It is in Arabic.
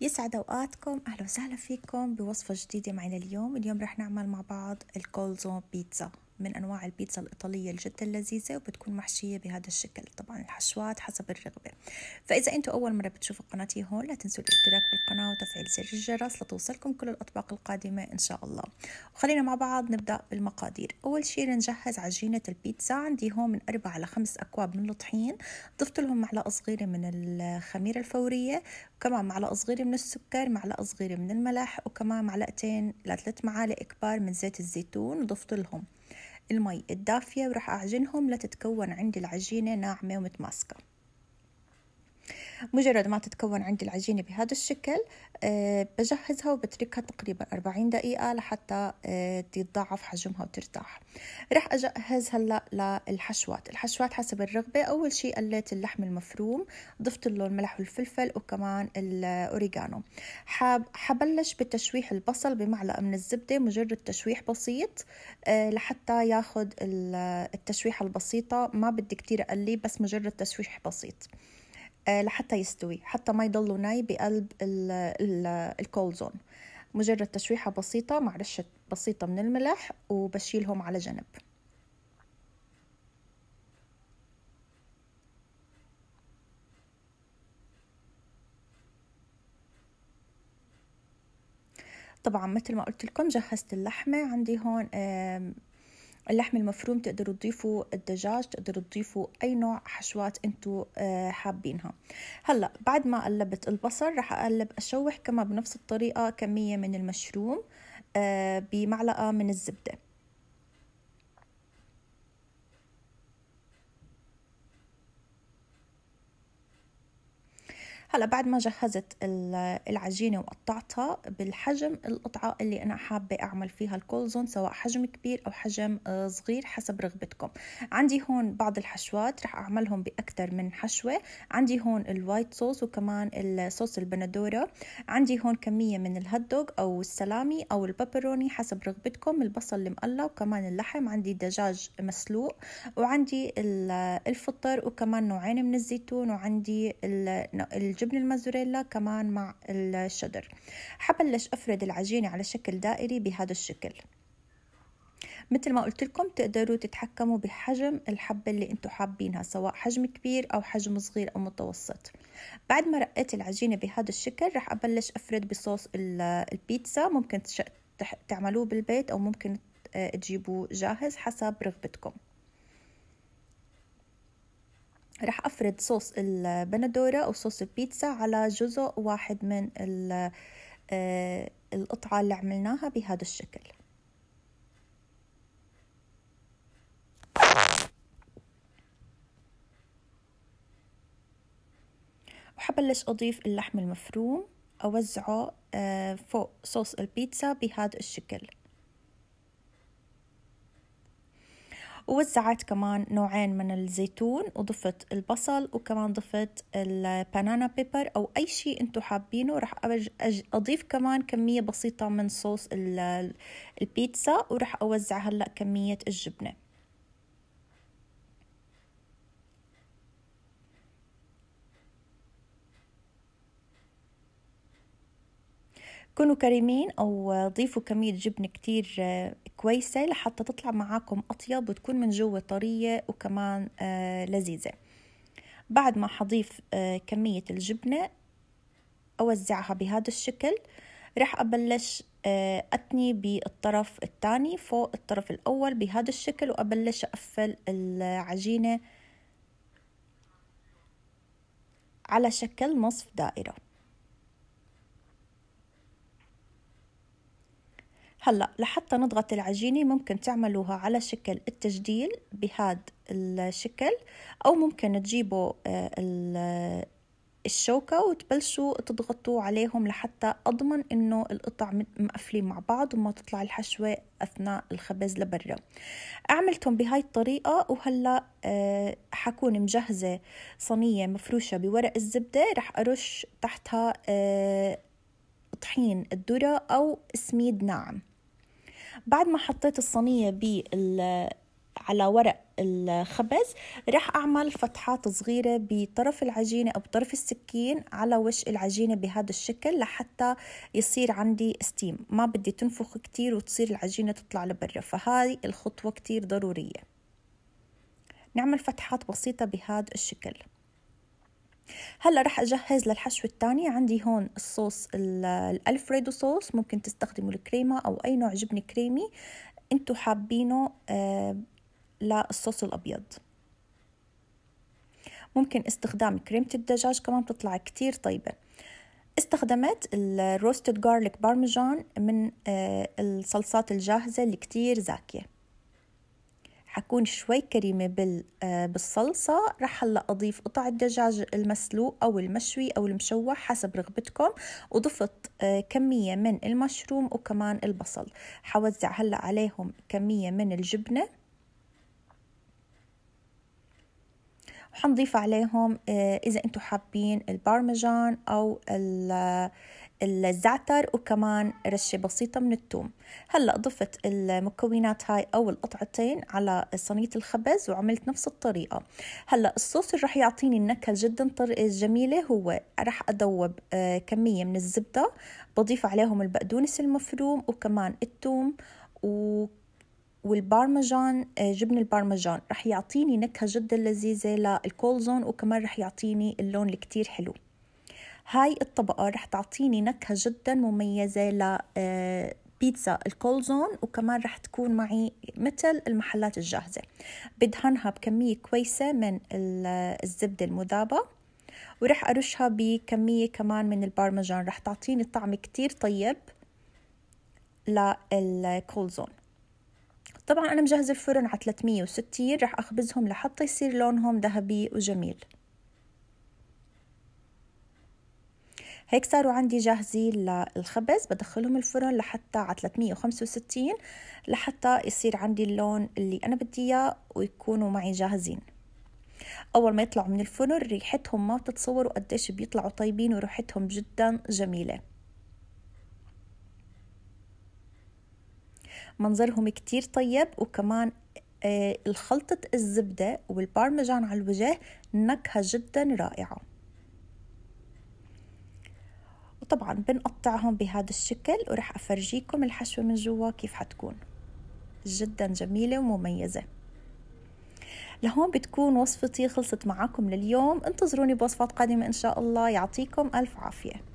يسعد اوقاتكم اهلا وسهلا فيكم بوصفه جديده معنا اليوم اليوم رح نعمل مع بعض الكولزون بيتزا من أنواع البيتزا الإيطالية جدا لذيذة وبتكون محشية بهذا الشكل طبعا الحشوات حسب الرغبة فإذا انتم أول مرة بتشوفوا قناتي هون لا تنسوا الاشتراك بالقناة وتفعيل زر الجرس لتوصلكم كل الأطباق القادمة إن شاء الله وخلينا مع بعض نبدأ بالمقادير أول شيء لنجهز عجينة البيتزا عندي هون من أربع لخمس أكواب من الطحين ضفت لهم معلقة صغيرة من الخميرة الفورية وكمان معلقة صغيرة من السكر معلقة صغيرة من الملح وكمان معلقتين لثلاث معالق كبار من زيت الزيتون وضفت لهم المي الدافية وراح أعجنهم لتتكون عندي العجينة ناعمة ومتماسكة مجرد ما تتكون عندي العجينة بهذا الشكل آه، بجهزها وبتركها تقريبا 40 دقيقة لحتى تتضاعف آه، حجمها وترتاح رح أجهز هلأ للحشوات الحشوات حسب الرغبة أول شيء قليت اللحم المفروم ضفت له الملح والفلفل وكمان الأوريجانو حاب حبلش بتشويح البصل بمعلقة من الزبدة مجرد تشويح بسيط آه، لحتى ياخد التشويحة البسيطة ما بدي كتير أقليه بس مجرد تشويح بسيط آه، لحتى يستوي حتى ما يضلوا ناي بقلب الكولزون زون مجرد تشويحة بسيطة مع رشة بسيطة من الملح وبشيلهم على جنب طبعا مثل ما قلت لكم جهزت اللحمة عندي هون اللحم المفروم تقدروا تضيفوا الدجاج تقدروا تضيفوا اي نوع حشوات انتوا آه، حابينها هلا بعد ما قلبت البصل رح اقلب اشوح كما بنفس الطريقه كميه من المشروم آه، بمعلقه من الزبده هلا بعد ما جهزت العجينه وقطعتها بالحجم القطعه اللي انا حابه اعمل فيها الكولزون سواء حجم كبير او حجم آه، صغير حسب رغبتكم عندي هون بعض الحشوات رح اعملهم باكثر من حشوه عندي هون الوايت صوص وكمان الصوص البندوره عندي هون كميه من الهات دوغ او السلامي او البابروني حسب رغبتكم البصل المقلى وكمان اللحم عندي دجاج مسلوق وعندي الفطر وكمان نوعين من الزيتون وعندي الج جبن المازوريلا كمان مع الشدر حبلش أفرد العجينة على شكل دائري بهذا الشكل مثل ما قلت لكم تقدروا تتحكموا بحجم الحبة اللي انتم حابينها سواء حجم كبير او حجم صغير او متوسط بعد ما رقيت العجينة بهذا الشكل رح ابلش افرد بصوص البيتزا ممكن تعملوه بالبيت او ممكن آه، تجيبوه جاهز حسب رغبتكم راح أفرد صوص البندورة أو صوص البيتزا على جزء واحد من آه، القطعة اللي عملناها بهذا الشكل وحبلش أضيف اللحم المفروم أوزعه آه، فوق صوص البيتزا بهذا الشكل ووزعت كمان نوعين من الزيتون وضفت البصل وكمان ضفت البانانا بيبر أو أي شيء انتو حابينه رح أضيف كمان كمية بسيطة من صوص البيتزا ورح أوزع هلأ كمية الجبنة كونوا كريمين أو ضيفوا كمية جبن كتير آه، كويسة لحتى تطلع معاكم أطيب وتكون من جوا طرية وكمان آه، لذيذة بعد ما حضيف آه، كمية الجبنة أوزعها بهذا الشكل رح أبلش أتني بالطرف الثاني فوق الطرف الأول بهذا الشكل وأبلش أقفل العجينة على شكل نصف دائرة هلا لحتى نضغط العجينة ممكن تعملوها على شكل التجديل بهذا الشكل أو ممكن تجيبوا آه، الشوكة وتبلشوا تضغطوا عليهم لحتى أضمن إنه القطع مقفلين مع بعض وما تطلع الحشوة أثناء الخبز لبرا عملتهم بهاي الطريقة وهلأ آه، حكون مجهزة صينية مفروشة بورق الزبدة رح أرش تحتها آه، طحين الذرة أو سميد ناعم بعد ما حطيت الصينية بال على ورق الخبز راح أعمل فتحات صغيرة بطرف العجينة أو بطرف السكين على وش العجينة بهذا الشكل لحتى يصير عندي ستيم ما بدي تنفخ كتير وتصير العجينة تطلع لبرا فهاي الخطوة كتير ضرورية نعمل فتحات بسيطة بهذا الشكل هلا رح اجهز للحشو الثاني عندي هون الصوص الالفريدو صوص ممكن تستخدموا الكريمه او اي نوع جبنه كريمي انتو حابينه آه، للصوص الابيض ممكن استخدام كريمة الدجاج كمان بتطلع كتير طيبة استخدمت الروستد جارليك بارميجان من آه، الصلصات الجاهزة اللي كتير زاكية حكون شوي كريمة بال آه، بالصلصة رح هلا أضيف قطع الدجاج المسلوق أو المشوي أو المشوح حسب رغبتكم وضفت آه، كمية من المشروم وكمان البصل حوزع هلا عليهم كمية من الجبنة وحنضيف عليهم آه، إذا أنتم حابين البارمجان أو الزعتر وكمان رشة بسيطة من الثوم هلأ ضفت المكونات هاي أو القطعتين على صينية الخبز وعملت نفس الطريقة هلأ الصوص اللي رح يعطيني النكهة جدا جميلة هو رح أدوب آه، كمية من الزبدة بضيف عليهم البقدونس المفروم وكمان الثوم و والبارمجان آه، جبن البارمجان رح يعطيني نكهة جدا لذيذة للكولزون وكمان رح يعطيني اللون الكتير كتير حلو هاي الطبقة رح تعطيني نكهة جدا مميزة ل آه، بيتزا الكولزون وكمان رح تكون معي مثل المحلات الجاهزة بدهنها بكمية كويسة من الزبدة المذابة ورح أرشها بكمية كمان من البارمجان رح تعطيني طعم كتير طيب للكولزون طبعا أنا مجهزة الفرن على 360 رح أخبزهم لحتى يصير لونهم ذهبي وجميل هيك صاروا عندي جاهزين للخبز بدخلهم الفرن لحتى على 365 لحتى يصير عندي اللون اللي أنا بدي إياه ويكونوا معي جاهزين أول ما يطلعوا من الفرن ريحتهم ما بتتصوروا قديش بيطلعوا طيبين وريحتهم جدا جميلة منظرهم كتير طيب وكمان آه، الخلطة الزبدة والبارمجان على الوجه نكهة جدا رائعة طبعا بنقطعهم بهذا الشكل ورح أفرجيكم الحشوة من جوا كيف حتكون جدا جميلة ومميزة لهون بتكون وصفتي خلصت معاكم لليوم انتظروني بوصفات قادمة إن شاء الله يعطيكم ألف عافية